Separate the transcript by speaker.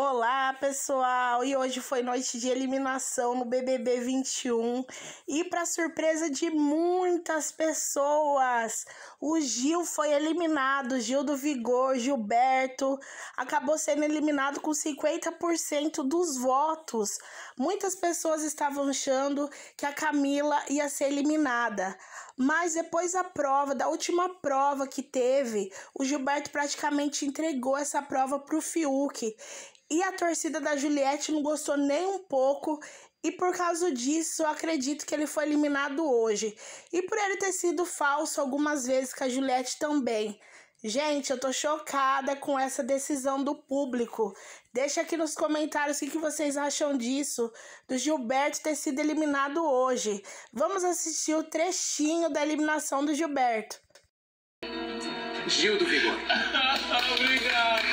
Speaker 1: Olá, pessoal! E hoje foi noite de eliminação no BBB 21 e para surpresa de muitas pessoas, o Gil foi eliminado, Gil do Vigor, Gilberto, acabou sendo eliminado com 50% dos votos. Muitas pessoas estavam achando que a Camila ia ser eliminada, mas depois da prova, da última prova que teve, o Gilberto praticamente entregou essa prova pro Fiuk. E a torcida da Juliette não gostou nem um pouco. E por causa disso, eu acredito que ele foi eliminado hoje. E por ele ter sido falso algumas vezes com a Juliette também. Gente, eu tô chocada com essa decisão do público. Deixa aqui nos comentários o que, vocês acham disso, do Gilberto ter sido eliminado hoje. Vamos assistir o trechinho da eliminação do Gilberto. Gil do Vigor. Obrigado.